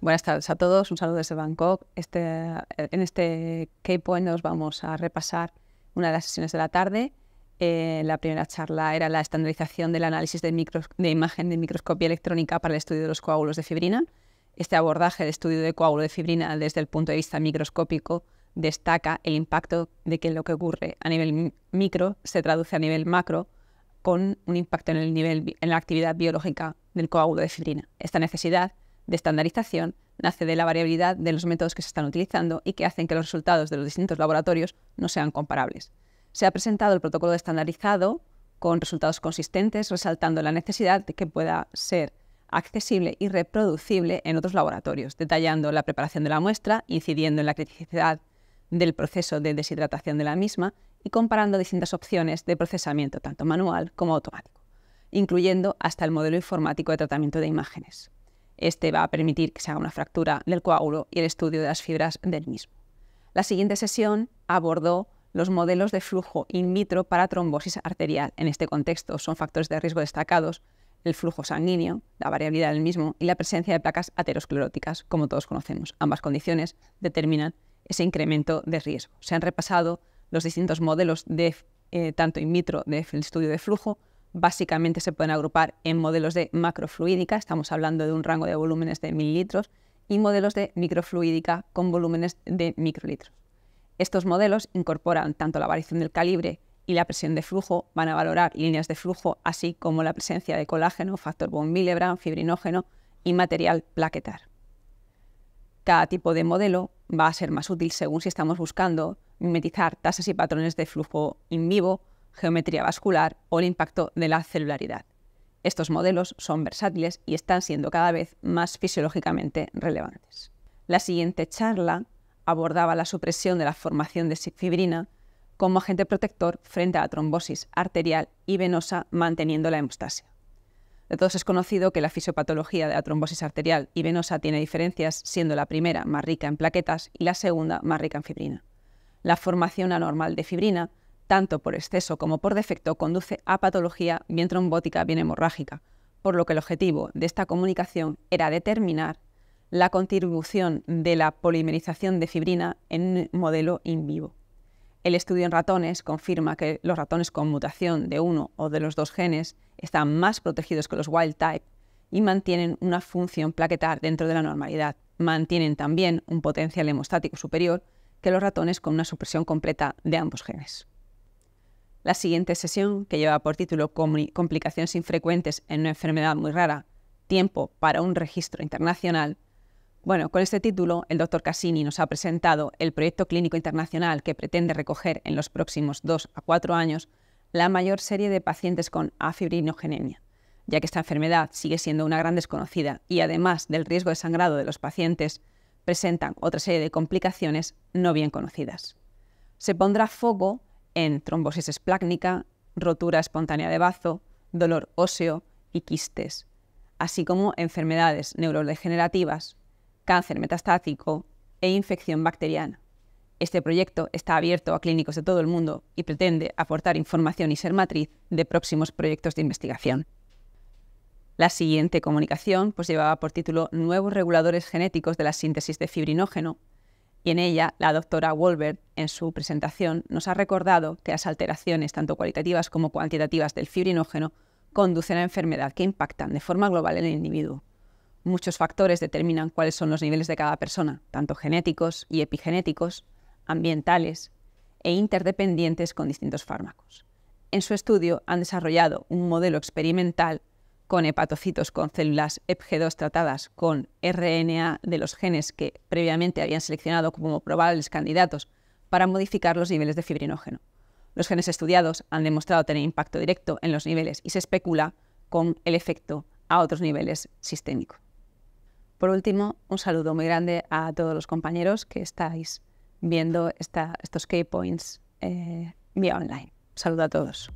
Buenas tardes a todos, un saludo desde Bangkok. Este, en este k nos vamos a repasar una de las sesiones de la tarde. Eh, la primera charla era la estandarización del análisis de, de imagen de microscopía electrónica para el estudio de los coágulos de fibrina. Este abordaje de estudio de coágulo de fibrina desde el punto de vista microscópico destaca el impacto de que lo que ocurre a nivel micro se traduce a nivel macro con un impacto en, el nivel, en la actividad biológica del coágulo de fibrina. Esta necesidad de estandarización nace de la variabilidad de los métodos que se están utilizando y que hacen que los resultados de los distintos laboratorios no sean comparables. Se ha presentado el protocolo estandarizado con resultados consistentes, resaltando la necesidad de que pueda ser accesible y reproducible en otros laboratorios, detallando la preparación de la muestra, incidiendo en la criticidad del proceso de deshidratación de la misma y comparando distintas opciones de procesamiento, tanto manual como automático, incluyendo hasta el modelo informático de tratamiento de imágenes. Este va a permitir que se haga una fractura del coágulo y el estudio de las fibras del mismo. La siguiente sesión abordó los modelos de flujo in vitro para trombosis arterial. En este contexto son factores de riesgo destacados el flujo sanguíneo, la variabilidad del mismo y la presencia de placas ateroscleróticas, como todos conocemos. Ambas condiciones determinan ese incremento de riesgo. Se han repasado los distintos modelos de eh, tanto in vitro de estudio de flujo. Básicamente se pueden agrupar en modelos de macrofluídica, estamos hablando de un rango de volúmenes de mililitros, y modelos de microfluídica con volúmenes de microlitros. Estos modelos incorporan tanto la variación del calibre y la presión de flujo van a valorar líneas de flujo, así como la presencia de colágeno, factor von Willebrand, fibrinógeno y material plaquetar. Cada tipo de modelo va a ser más útil según si estamos buscando mimetizar tasas y patrones de flujo in vivo, geometría vascular o el impacto de la celularidad. Estos modelos son versátiles y están siendo cada vez más fisiológicamente relevantes. La siguiente charla abordaba la supresión de la formación de fibrina como agente protector frente a trombosis arterial y venosa manteniendo la hemostasia. De todos es conocido que la fisiopatología de la trombosis arterial y venosa tiene diferencias, siendo la primera más rica en plaquetas y la segunda más rica en fibrina. La formación anormal de fibrina, tanto por exceso como por defecto, conduce a patología bien trombótica, bien hemorrágica, por lo que el objetivo de esta comunicación era determinar la contribución de la polimerización de fibrina en un modelo in vivo. El estudio en ratones confirma que los ratones con mutación de uno o de los dos genes están más protegidos que los wild type y mantienen una función plaquetar dentro de la normalidad. Mantienen también un potencial hemostático superior que los ratones con una supresión completa de ambos genes. La siguiente sesión, que lleva por título Complicaciones infrecuentes en una enfermedad muy rara, tiempo para un registro internacional, bueno, con este título, el doctor Cassini nos ha presentado el proyecto clínico internacional que pretende recoger en los próximos dos a cuatro años la mayor serie de pacientes con afibrinogenemia, ya que esta enfermedad sigue siendo una gran desconocida y además del riesgo de sangrado de los pacientes, presentan otra serie de complicaciones no bien conocidas. Se pondrá foco en trombosis esplácnica, rotura espontánea de bazo, dolor óseo y quistes, así como enfermedades neurodegenerativas cáncer metastático e infección bacteriana. Este proyecto está abierto a clínicos de todo el mundo y pretende aportar información y ser matriz de próximos proyectos de investigación. La siguiente comunicación pues, llevaba por título Nuevos reguladores genéticos de la síntesis de fibrinógeno y en ella la doctora Wolbert, en su presentación, nos ha recordado que las alteraciones, tanto cualitativas como cuantitativas, del fibrinógeno conducen a enfermedad que impactan de forma global en el individuo. Muchos factores determinan cuáles son los niveles de cada persona, tanto genéticos y epigenéticos, ambientales e interdependientes con distintos fármacos. En su estudio han desarrollado un modelo experimental con hepatocitos con células EPG2 tratadas con RNA de los genes que previamente habían seleccionado como probables candidatos para modificar los niveles de fibrinógeno. Los genes estudiados han demostrado tener impacto directo en los niveles y se especula con el efecto a otros niveles sistémicos. Por último, un saludo muy grande a todos los compañeros que estáis viendo estos key points eh, vía online. Un saludo a todos.